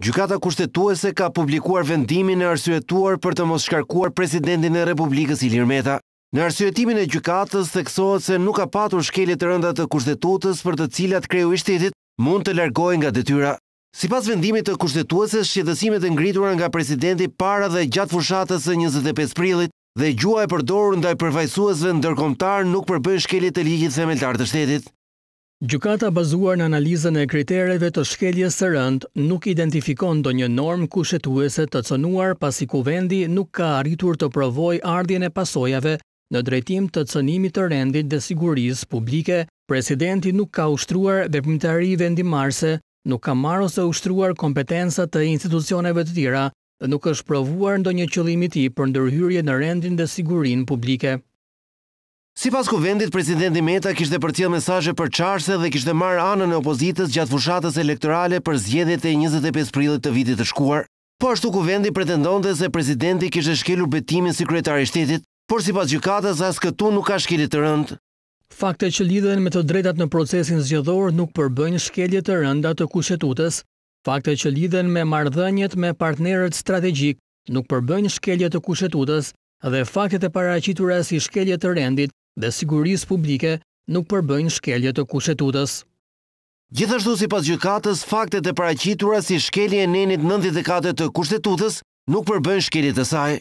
Gjukata kushtetuese ka publikuar vendimin e arsuetuar për të mos shkarkuar presidentin e Republikës Ilir Meta. Në arsuetimin e gjukatas të se nuk ka patur shkelit të rëndat të kushtetutës për të cilat kreju i shtetit mund të largoj nga detyra. Si pas vendimit të kushtetuese, shqedësimet e ngritura nga presidenti para dhe gjatë fushatës e 25 prilit dhe gjua e përdorën dhe përvajsuesve në dërkomtar nuk përbën shkelje të ligjit themeltar të shtetit. Gjukata bazuar në analizën e kritereve të shkeljes së rënd nuk identifikon do një norm kushetuese të cënuar pasi kuvendi nuk ka arritur të provoj ardhjen e pasojave në drejtim të cënimit të rendit dhe siguriz publike, presidenti nuk ka ushtruar dhe përmëtari marse, nuk ka marë ose ushtruar kompetensat të institucioneve të tira dhe nuk është provuar ndo një qëlimi ti për ndërhyrje në rendin dhe sigurin publike. Si pas kuvendit, presidenti Meta kishte për cilë mesaje për qarse dhe kishte marrë anën e opozitës gjatë fushatës elektorale për zjedhjet e 25 prilit të vitit të shkuar, po ashtu kuvendi pretendon dhe se presidenti kishte shkelur betimin si kretar i shtetit, por si pas gjukatës as këtu nuk ka shkelit të rëndë. Fakte që lidhen me të drejtat në procesin zgjëdhor nuk përbëjnë shkelit të rënda të kushetutës, fakte që lidhen me mardhënjet me partnerët strategjik nuk përbëjnë shkelit të kushetutës, dhe faktet e paraqitura si shkelje të rëndit dhe siguris publike nuk përbëjnë shkelje të kushetutës. Gjithashtu si pas gjukatës, faktet e paracitura si shkelje nenit 94 të kushtetutës nuk përbën shkelje të saj.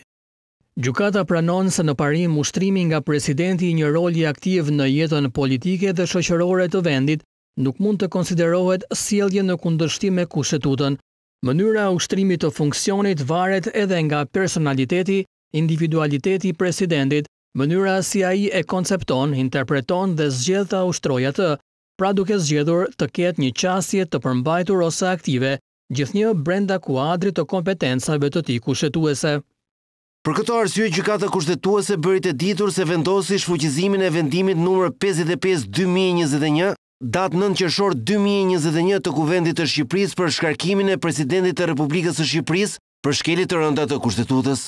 Gjukata pranon se në parim mushtrimi nga presidenti një roli aktiv në jetën politike dhe shoqërore të vendit nuk mund të konsiderohet sielje në kundështime kushtetutën. Mënyra ushtrimit të funksionit varet edhe nga personaliteti, individualiteti presidentit mënyra si a i e koncepton, interpreton dhe zgjedh të ushtroja të, pra duke zgjedhur të ketë një qasje të përmbajtur ose aktive, gjithë një brenda kuadrit të kompetencave të ti kushtetuese. Për këto arsye që ka të kushtetuese bërit e ditur se vendosi shfuqizimin e vendimit nëmër 55-2021, datë 9 qëshor 2021 të kuvendit të Shqipëris për shkarkimin e presidentit të Republikës të Shqipëris për shkelit të rëndat të kushtetutës.